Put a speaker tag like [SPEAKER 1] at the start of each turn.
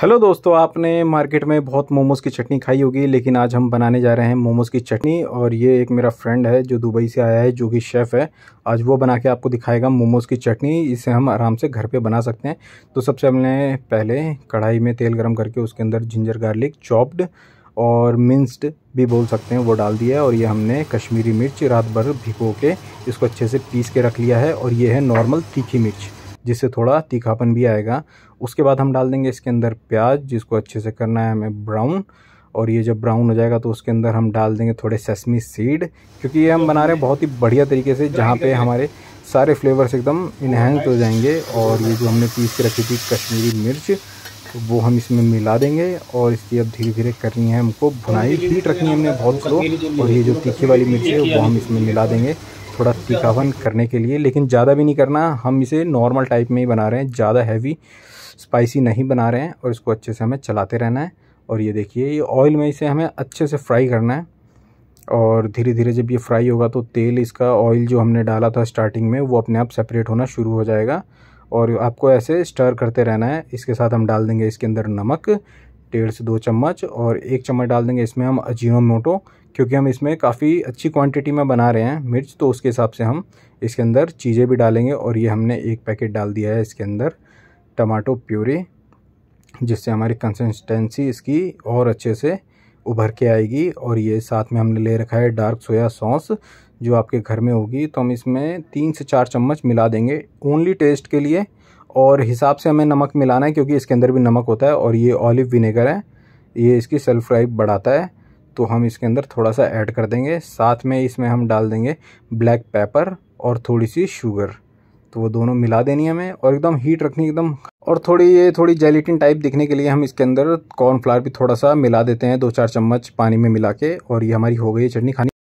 [SPEAKER 1] hello दोस्तों आपने market में बहुत मोमोज़ की चटनी खाई होगी लेकिन आज हम बनाने जा रहे हैं मोमोज़ की चटनी और ये एक मेरा फ्रेंड है जो दुबई से आया है जो कि शेफ़ है आज वो बना के आपको दिखाएगा मोमोज़ की चटनी इसे हम आराम से घर पे बना सकते हैं तो सबसे हमने पहले कढ़ाई में तेल गरम करके उसके अंदर जिंजर गार्लिक चॉप्ड और मिन्स्ड भी बोल सकते हैं वो डाल दिया है और ये हमने कश्मीरी मिर्च रात भर भिगो के इसको अच्छे से पीस के रख लिया है और ये है नॉर्मल तीखी मिर्च जिससे थोड़ा तीखापन भी आएगा उसके बाद हम डाल देंगे इसके अंदर प्याज जिसको अच्छे से करना है हमें ब्राउन और ये जब ब्राउन हो जाएगा तो उसके अंदर हम डाल देंगे थोड़े सेसमी सीड क्योंकि ये हम बना रहे हैं बहुत ही बढ़िया तरीके से जहाँ पे हमारे सारे फ्लेवर्स एकदम इन्हेंस हो जाएंगे और ये जो हमने पीस के रखी थी कश्मीरी मिर्च तो वो हम इसमें मिला देंगे और इसकी अब धीरे धीरे करनी है हमको भुनाई हीट रखनी है हमने बहुत स्लो और ये जो तीखी वाली मिर्च है वो हम इसमें मिला देंगे थोड़ा तीखापन करने के लिए लेकिन ज़्यादा भी नहीं करना हम इसे नॉर्मल टाइप में ही बना रहे हैं ज़्यादा हैवी स्पाइसी नहीं बना रहे हैं और इसको अच्छे से हमें चलाते रहना है और ये देखिए ये ऑयल में इसे हमें अच्छे से फ्राई करना है और धीरे धीरे जब ये फ्राई होगा तो तेल इसका ऑयल जो हमने डाला था स्टार्टिंग में वो अपने आप सेपरेट होना शुरू हो जाएगा और आपको ऐसे स्टर करते रहना है इसके साथ हम डाल देंगे इसके अंदर नमक डेढ़ से दो चम्मच और एक चम्मच डाल देंगे इसमें हम अजीनो मोटो क्योंकि हम इसमें काफ़ी अच्छी क्वांटिटी में बना रहे हैं मिर्च तो उसके हिसाब से हम इसके अंदर चीज़ें भी डालेंगे और ये हमने एक पैकेट डाल दिया है इसके अंदर टमाटो प्यूरी जिससे हमारी कंसिस्टेंसी इसकी और अच्छे से उभर के आएगी और ये साथ में हमने ले रखा है डार्क सोया सॉस जो आपके घर में होगी तो हम इसमें तीन से चार चम्मच मिला देंगे ओनली टेस्ट के लिए और हिसाब से हमें नमक मिलाना है क्योंकि इसके अंदर भी नमक होता है और ये ऑलिव विनेगर है ये इसकी सेल्फ राइप बढ़ाता है तो हम इसके अंदर थोड़ा सा ऐड कर देंगे साथ में इसमें हम डाल देंगे ब्लैक पेपर और थोड़ी सी शुगर तो वो दोनों मिला देनी हमें और एकदम हीट रखनी एकदम और थोड़ी ये थोड़ी जेलिटिन टाइप दिखने के लिए हम इसके अंदर कॉर्नफ्लावर भी थोड़ा सा मिला देते हैं दो चार चम्मच पानी में मिला के और ये हमारी हो गई चटनी खानी